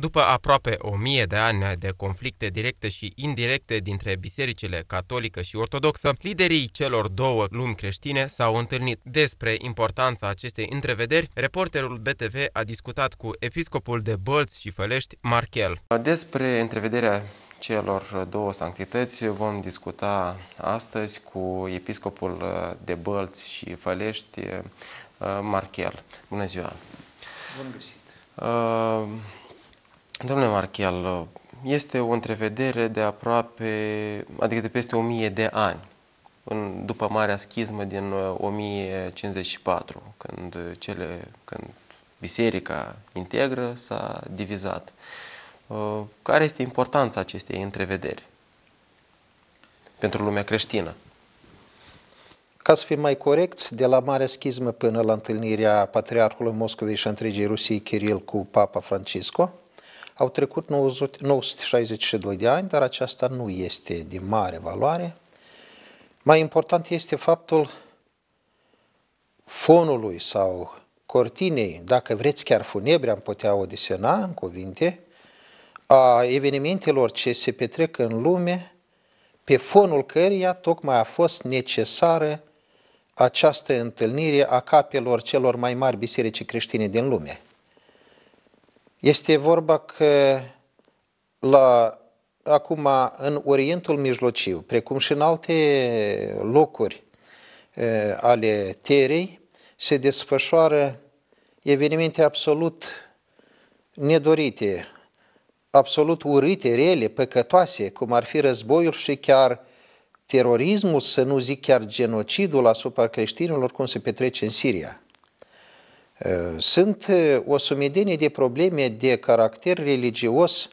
După aproape o mie de ani de conflicte directe și indirecte dintre bisericile catolică și ortodoxă, liderii celor două lumi creștine s-au întâlnit. Despre importanța acestei întrevederi, reporterul BTV a discutat cu episcopul de Bălți și Fălești, Marchel. Despre întrevederea celor două sanctități vom discuta astăzi cu episcopul de Bălți și Fălești, Marchel. Bună ziua! Bun găsit! Uh... Domnule Marchial, este o întrevedere de aproape, adică de peste 1000 de ani, în, după Marea schismă din 1054, uh, când, cele, când biserica integră s-a divizat. Uh, care este importanța acestei întrevederi pentru lumea creștină? Ca să fim mai corecți, de la Marea schismă până la întâlnirea Patriarhului Moscovei și întregii Rusiei Kiril cu Papa Francisco, au trecut 962 de ani, dar aceasta nu este de mare valoare. Mai important este faptul fonului sau cortinei, dacă vreți chiar funebre, am putea o desena în cuvinte, a evenimentelor ce se petrec în lume, pe fonul căreia tocmai a fost necesară această întâlnire a capelor celor mai mari biserici creștine din lume. Este vorba că la, acum în Orientul Mijlociu, precum și în alte locuri ale terei, se desfășoară evenimente absolut nedorite, absolut urâte, rele, păcătoase, cum ar fi războiul și chiar terorismul, să nu zic chiar genocidul asupra creștinilor, cum se petrece în Siria. Ă, sunt ă, o sumedenie de probleme de caracter religios,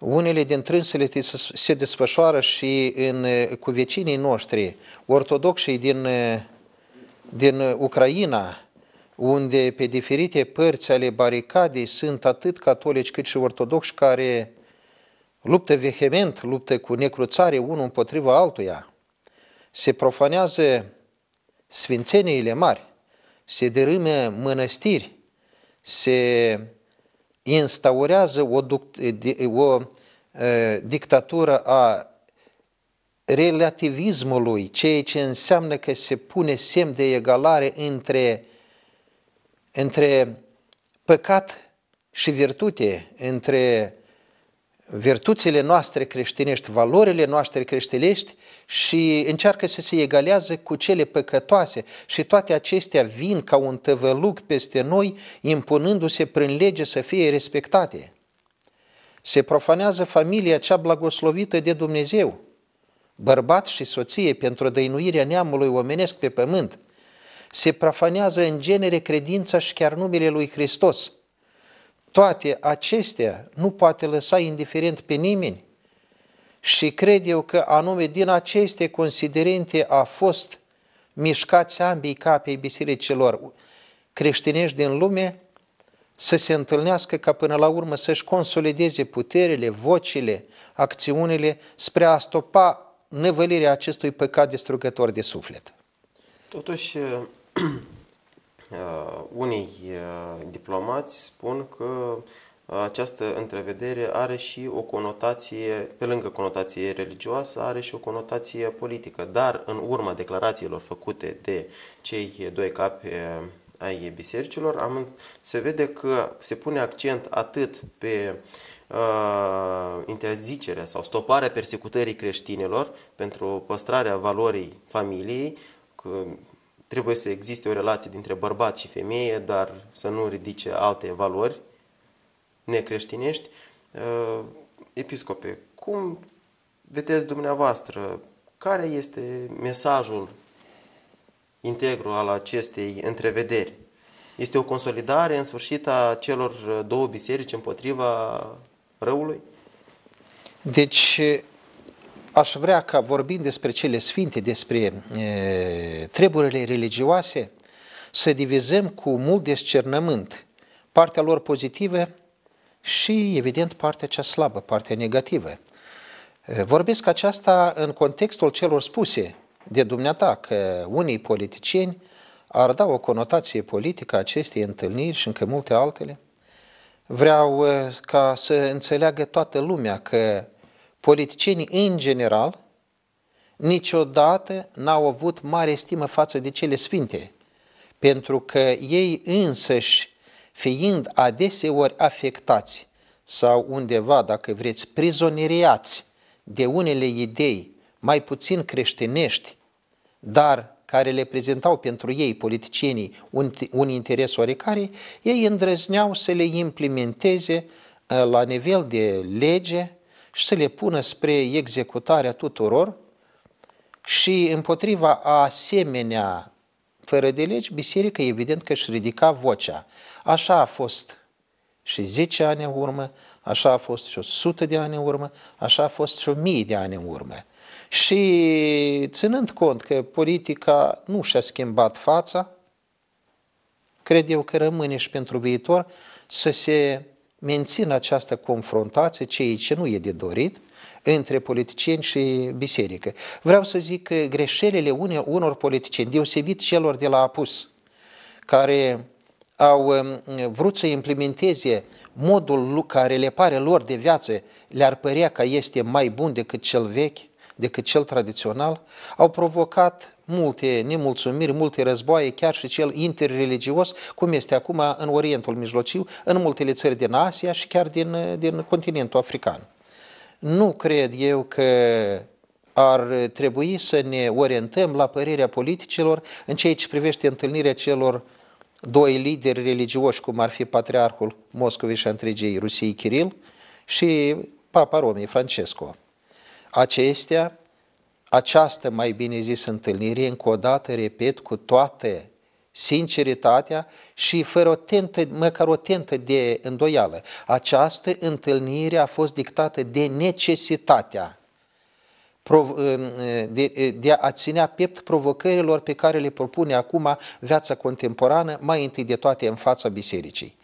unele dintre trânsele se desfășoară și în, ă, cu vecinii noștri, ortodoxii din, din Ucraina, unde pe diferite părți ale baricadei sunt atât catolici cât și ortodoxi care luptă vehement, luptă cu necruțare unul împotriva altuia. Se profanează sfințeniile mari se dărâme mănăstiri, se instaurează o, o dictatură a relativismului, ceea ce înseamnă că se pune semn de egalare între, între păcat și virtute, între virtuțile noastre creștinești, valorile noastre creștinești și încearcă să se egalează cu cele păcătoase și toate acestea vin ca un tăvăluc peste noi, impunându-se prin lege să fie respectate. Se profanează familia cea blagoslovită de Dumnezeu, bărbat și soție pentru dăinuirea neamului omenesc pe pământ. Se profanează în genere credința și chiar numele lui Hristos – toate acestea nu poate lăsa indiferent pe nimeni și cred eu că anume din aceste considerente a fost mișcați ambii capii bisericilor creștinești din lume să se întâlnească ca până la urmă să-și consolideze puterile, vocile, acțiunile spre a stopa nevălirea acestui păcat distrugător de suflet. Totuși, Uh, unii uh, diplomați spun că uh, această întrevedere are și o conotație, pe lângă conotație religioasă, are și o conotație politică, dar în urma declarațiilor făcute de cei doi capi uh, ai bisericilor, am, se vede că se pune accent atât pe uh, interzicerea sau stoparea persecutării creștinilor pentru păstrarea valorii familiei, că trebuie să existe o relație dintre bărbat și femeie, dar să nu ridice alte valori necreștinești. Uh, episcope, cum vedeți dumneavoastră care este mesajul integru al acestei întrevederi? Este o consolidare în sfârșit a celor două biserici împotriva răului? Deci, aș vrea ca vorbind despre cele sfinte, despre e, treburile religioase, să divizăm cu mult discernământ partea lor pozitivă și, evident, partea cea slabă, partea negativă. Vorbesc aceasta în contextul celor spuse de dumneata că unii politicieni ar da o conotație politică acestei întâlniri și încă multe altele. Vreau ca să înțeleagă toată lumea că politicienii în general niciodată n-au avut mare estimă față de cele sfinte, pentru că ei însăși, fiind adeseori afectați sau undeva, dacă vreți, prizoneriați de unele idei mai puțin creștinești, dar care le prezentau pentru ei, politicienii, un, un interes oarecare, ei îndrăzneau să le implementeze uh, la nivel de lege, și să le pună spre executarea tuturor și împotriva asemenea fără de legi, biserica evident că își ridica vocea. Așa a fost și 10 ani în urmă, așa a fost și 100 de ani în urmă, așa a fost și 1000 de ani în urmă. Și ținând cont că politica nu și-a schimbat fața, cred eu că rămâne și pentru viitor să se mențin această confruntație, ceea ce nu e de dorit, între politicieni și biserică. Vreau să zic că greșelile une, unor politicieni, deosebit celor de la APUS, care au um, vrut să implementeze modul care le pare lor de viață, le-ar părea că este mai bun decât cel vechi, decât cel tradițional, au provocat multe nemulțumiri, multe războaie, chiar și cel interreligios, cum este acum în Orientul Mijlociu, în multele țări din Asia și chiar din, din continentul african. Nu cred eu că ar trebui să ne orientăm la părerea politicilor în ceea ce privește întâlnirea celor doi lideri religioși, cum ar fi Patriarhul Moscovei și întregii Rusiei Kiril și Papa Romei Francesco. Acestea această, mai bine zis, întâlnire, încă o dată, repet, cu toate sinceritatea și fără o tentă, măcar o tentă de îndoială. Această întâlnire a fost dictată de necesitatea ă, de, ă, de a ține piept provocărilor pe care le propune acum viața contemporană, mai întâi de toate în fața bisericii.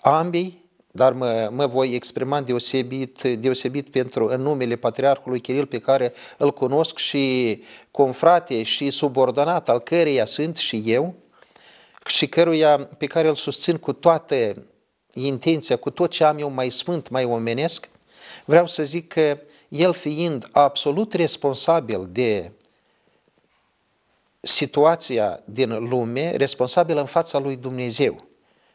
Ambii dar mă, mă voi exprima deosebit, deosebit pentru în numele Patriarhului Kiril pe care îl cunosc și confrate și subordonat al căreia sunt și eu și căruia, pe care îl susțin cu toată intenția, cu tot ce am eu mai sfânt, mai omenesc, vreau să zic că el fiind absolut responsabil de situația din lume, responsabil în fața lui Dumnezeu,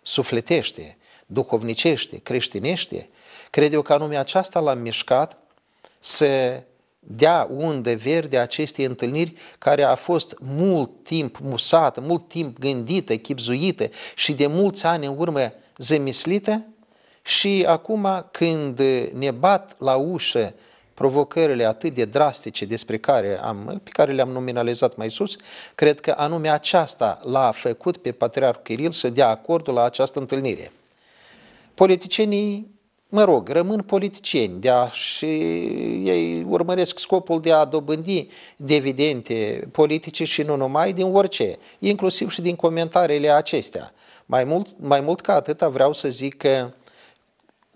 sufletește, duhovnicește, creștinește, cred eu că anume aceasta l a mișcat să dea unde verde aceste întâlniri care a fost mult timp musată, mult timp gândită, chipzuită și de mulți ani în urmă zemislită și acum când ne bat la ușă provocările atât de drastice despre care am, pe care le-am nominalizat mai sus, cred că anume aceasta l-a făcut pe Patriarhul Kiril să dea acordul la această întâlnire politicienii, mă rog, rămân politicieni de a, și ei urmăresc scopul de a dobândi dividende politice și nu numai din orice, inclusiv și din comentariile acestea. Mai mult, mai mult ca atâta vreau să zic că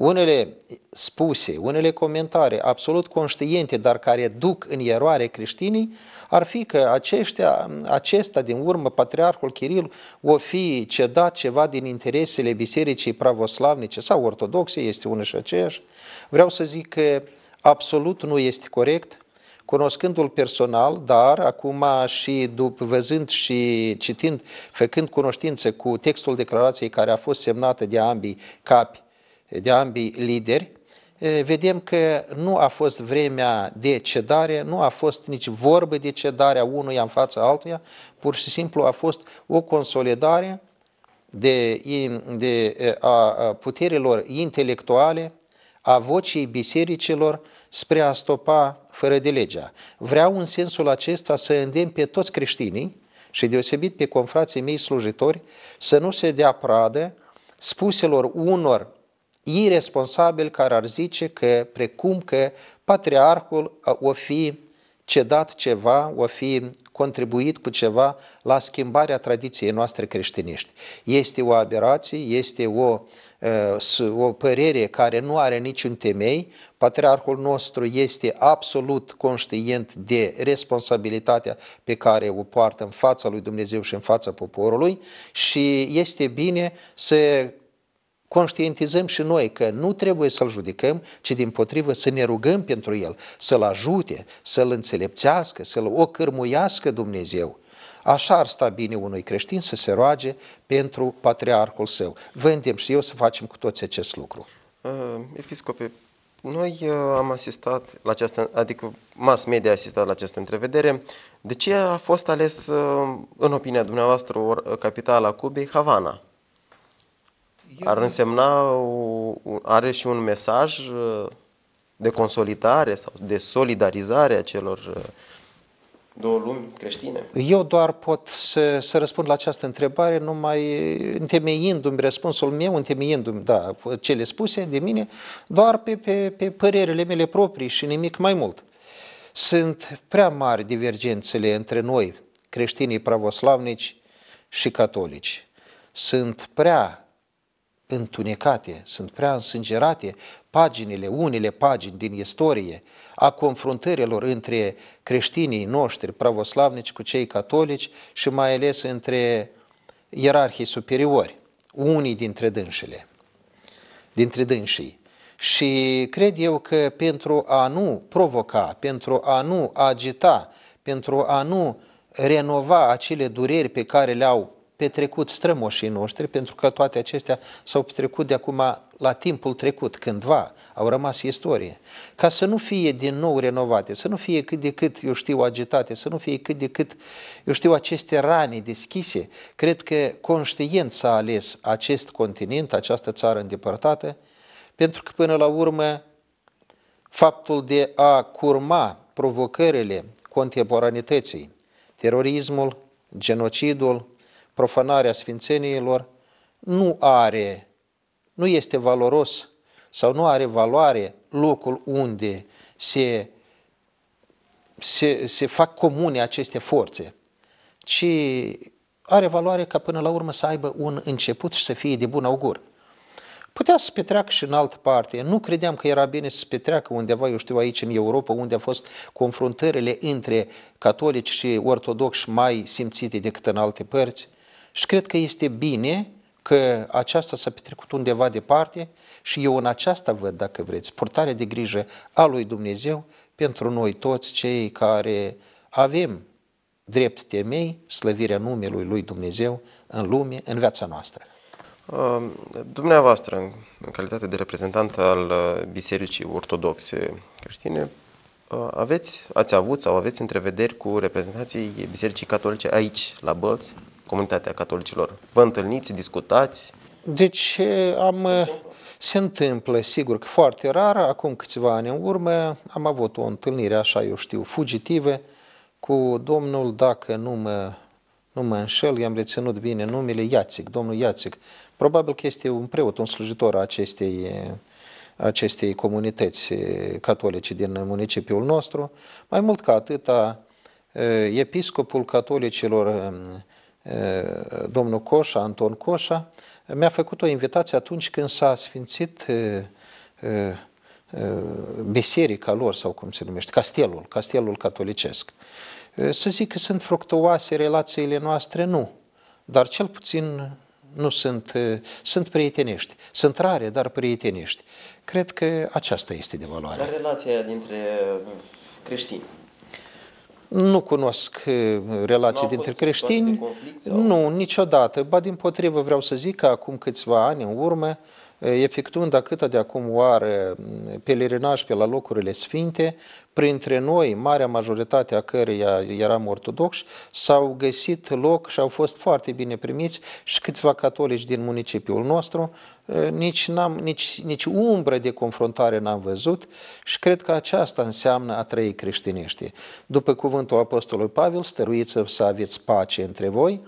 unele spuse, unele comentare absolut conștiente, dar care duc în eroare creștinii, ar fi că aceștia, acesta din urmă, Patriarhul Kiril, o fi cedat ceva din interesele bisericii pravoslavnice sau ortodoxe, este unul și aceeași. Vreau să zic că absolut nu este corect, cunoscându-l personal, dar acum și după, văzând și citind, făcând cunoștință cu textul declarației care a fost semnată de ambii capi de ambii lideri, vedem că nu a fost vremea de cedare, nu a fost nici vorbă de cedare a unuia în fața altuia, pur și simplu a fost o consolidare de, de a puterilor intelectuale, a vocii bisericilor spre a stopa fără de legea. Vreau în sensul acesta să îndemn pe toți creștinii și deosebit pe confrații mei slujitori să nu se dea pradă spuselor unor irresponsabil care ar zice că, precum că patriarhul uh, o fi cedat ceva, o fi contribuit cu ceva la schimbarea tradiției noastre creștinești. Este o aberație, este o, uh, o părere care nu are niciun temei. Patriarhul nostru este absolut conștient de responsabilitatea pe care o poartă în fața lui Dumnezeu și în fața poporului și este bine să conștientizăm și noi că nu trebuie să-l judecăm, ci din potrivă să ne rugăm pentru el, să-l ajute, să-l înțelepțească, să-l ocârmuiască Dumnezeu. Așa ar sta bine unui creștin să se roage pentru patriarhul său. Vă și eu să facem cu toți acest lucru. Uh, episcope, noi uh, am asistat la această, adică mass media a asistat la această întrevedere. De ce a fost ales, uh, în opinia dumneavoastră, capitala Cubei, Havana? ar însemna, are și un mesaj uh, de consolidare sau de solidarizare a celor uh, două lumi creștine? Eu doar pot să, să răspund la această întrebare numai întemeiindu-mi răspunsul meu, întemeiindu-mi da, cele spuse de mine, doar pe, pe, pe părerele mele proprii și nimic mai mult. Sunt prea mari divergențele între noi, creștinii pravoslavnici și catolici. Sunt prea întunecate, sunt prea însângerate paginile, unele pagini din istorie a confruntărilor între creștinii noștri pravoslavnici cu cei catolici și mai ales între ierarhii superiori, unii dintre dânsele, dintre dânșii. Și cred eu că pentru a nu provoca, pentru a nu agita, pentru a nu renova acele dureri pe care le-au petrecut strămoșii noștri, pentru că toate acestea s-au petrecut de acum la timpul trecut, cândva, au rămas istorie. Ca să nu fie din nou renovate, să nu fie cât de cât, eu știu, agitate, să nu fie cât de cât, eu știu, aceste rane deschise, cred că conștiința a ales acest continent, această țară îndepărtată, pentru că până la urmă faptul de a curma provocările contemporanității, terorismul, genocidul, profanarea sfințeniilor, nu are, nu este valoros sau nu are valoare locul unde se, se, se fac comune aceste forțe, ci are valoare ca până la urmă să aibă un început și să fie de bun augur. Putea să petreacă și în altă parte. Nu credeam că era bine să petreacă undeva, eu știu, aici în Europa, unde au fost confruntările între catolici și ortodoxi mai simțite decât în alte părți. Și cred că este bine că aceasta s-a petrecut undeva departe și eu în aceasta văd, dacă vreți, portarea de grijă a lui Dumnezeu pentru noi toți cei care avem drept temei slăvirea numelui lui Dumnezeu în lume, în viața noastră. Um, dumneavoastră, în calitate de reprezentant al uh, Bisericii Ortodoxe Creștine, uh, aveți, ați avut sau aveți întrevederi cu reprezentanții Bisericii Catolice aici, la Bălți, comunitatea catolicilor? Vă întâlniți, discutați? Deci am... Se întâmplă, sigur că foarte rar, acum câțiva ani în urmă am avut o întâlnire, așa eu știu, fugitive, cu domnul, dacă nu mă, nu mă înșel, i-am reținut bine numele, Iațic, domnul Iațic. Probabil că este un preot, un slujitor a acestei, acestei comunități catolice din municipiul nostru. Mai mult ca atâta, episcopul catolicilor domnul Coșa, Anton Coșa, mi-a făcut o invitație atunci când s-a sfințit biserica lor, sau cum se numește, castelul, castelul catolicesc. Să zic că sunt fructuoase relațiile noastre, nu, dar cel puțin nu sunt, sunt prietenești. Sunt rare, dar prietenești. Cred că aceasta este de valoare. Dar relația dintre creștini, nu cunosc eh, relații dintre creștini. Conflict, nu, niciodată. Ba din potrivă vreau să zic că acum câțiva ani în urmă efectuând atâta de acum oare mm, pelerinaj pe la locurile sfinte, printre noi, marea majoritate a căreia eram ortodoxi, s-au găsit loc și au fost foarte bine primiți și câțiva catolici din municipiul nostru, nici, n-am, nici, nici umbră de confruntare n-am văzut și cred că aceasta înseamnă a trăi creștinește. După cuvântul Apostolului Pavel, stăruiți să aveți pace între voi,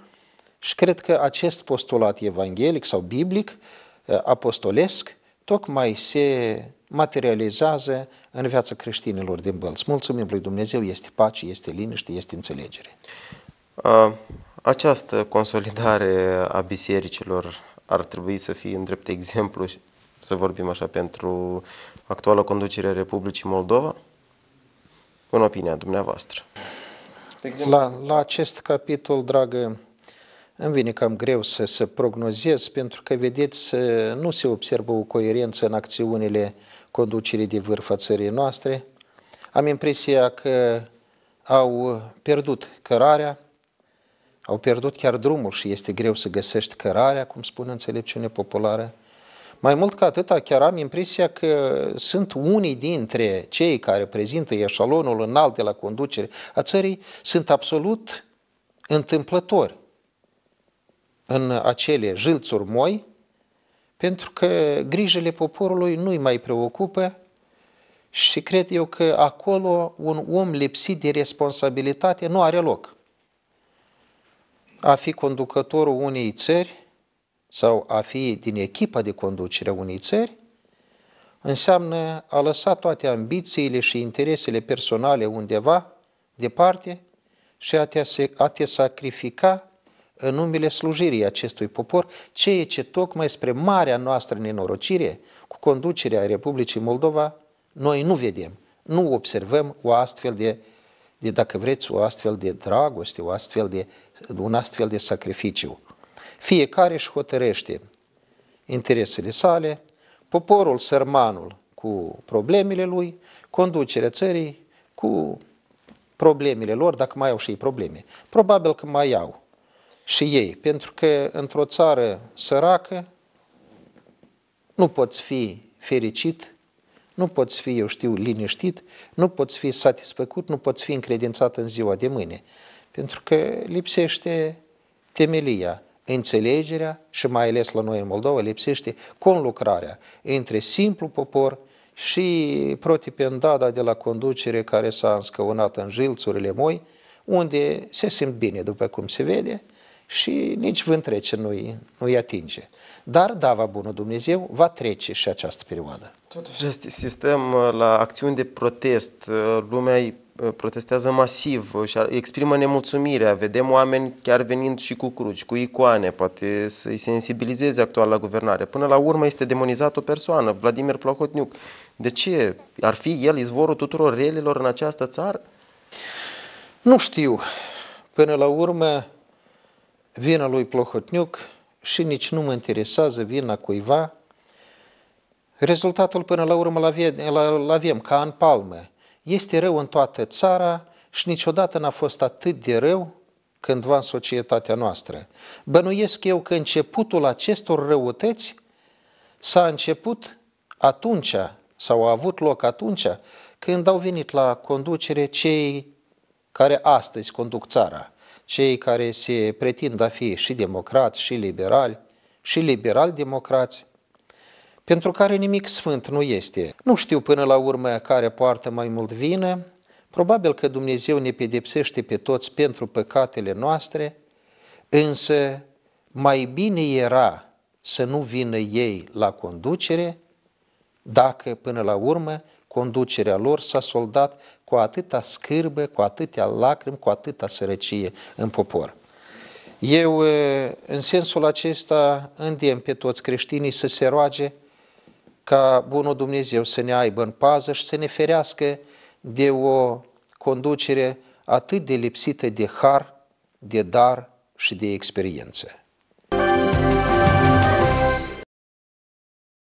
și cred că acest postulat evanghelic sau biblic Uh, apostolesc, tocmai se materializează în viața creștinilor din Bălți. Mulțumim lui Dumnezeu, este pace, este liniște, este înțelegere. Uh, această consolidare a bisericilor ar trebui să fie în drept exemplu, să vorbim așa, pentru actuala conducere a Republicii Moldova? În opinia dumneavoastră. La, la acest capitol, dragă îmi vine cam greu să, să prognozez, pentru că, vedeți, nu se observă o coerență în acțiunile conducerii de vârf a țării noastre. Am impresia că au pierdut cărarea, au pierdut chiar drumul și este greu să găsești cărarea, cum spune înțelepciune populară. Mai mult ca atâta, chiar am impresia că sunt unii dintre cei care prezintă eșalonul înalt de la conducere a țării, sunt absolut întâmplători în acele jilțuri moi, pentru că grijile poporului nu-i mai preocupă și cred eu că acolo un om lipsit de responsabilitate nu are loc. A fi conducătorul unei țări sau a fi din echipa de conducere a unei țări înseamnă a lăsa toate ambițiile și interesele personale undeva departe și a te, a te sacrifica în numele slujirii acestui popor, ceea ce tocmai spre marea noastră nenorocire cu conducerea Republicii Moldova noi nu vedem, nu observăm o astfel de, de dacă vreți, o astfel de dragoste, o astfel de, un astfel de sacrificiu. Fiecare își hotărăște interesele sale, poporul sărmanul cu problemele lui, conducerea țării cu problemele lor, dacă mai au și ei probleme. Probabil că mai au, și ei. Pentru că într-o țară săracă nu poți fi fericit, nu poți fi, eu știu, liniștit, nu poți fi satisfăcut, nu poți fi încredințat în ziua de mâine. Pentru că lipsește temelia, înțelegerea și mai ales la noi în Moldova lipsește conlucrarea între simplu popor și protipendada de la conducere care s-a înscăunat în jilțurile moi, unde se simt bine, după cum se vede, și nici vânt trece nu-i, nu-i atinge. Dar, da, va bunul Dumnezeu, va trece și această perioadă. Totuși este sistem uh, la acțiuni de protest, uh, lumea uh, protestează masiv și exprimă nemulțumirea. Vedem oameni chiar venind și cu cruci, cu icoane, poate să-i sensibilizeze actuala guvernare. Până la urmă este demonizat o persoană, Vladimir Plahotniuc. De ce? Ar fi el izvorul tuturor relilor în această țară? Nu știu. Până la urmă, vina lui Plohotniuc și nici nu mă interesează vina cuiva, rezultatul până la urmă îl avem, ca în palmă. Este rău în toată țara și niciodată n-a fost atât de rău cândva în societatea noastră. Bănuiesc eu că începutul acestor răutăți s-a început atunci sau a avut loc atunci când au venit la conducere cei care astăzi conduc țara cei care se pretind a fi și democrați, și liberali, și liberal-democrați, pentru care nimic sfânt nu este. Nu știu până la urmă care poartă mai mult vină, probabil că Dumnezeu ne pedepsește pe toți pentru păcatele noastre, însă mai bine era să nu vină ei la conducere, dacă până la urmă conducerea lor s-a soldat cu atâta scârbă, cu atâtea lacrimi, cu atâta sărăcie în popor. Eu, în sensul acesta, îndiem pe toți creștinii să se roage ca Bunul Dumnezeu să ne aibă în pază și să ne ferească de o conducere atât de lipsită de har, de dar și de experiență.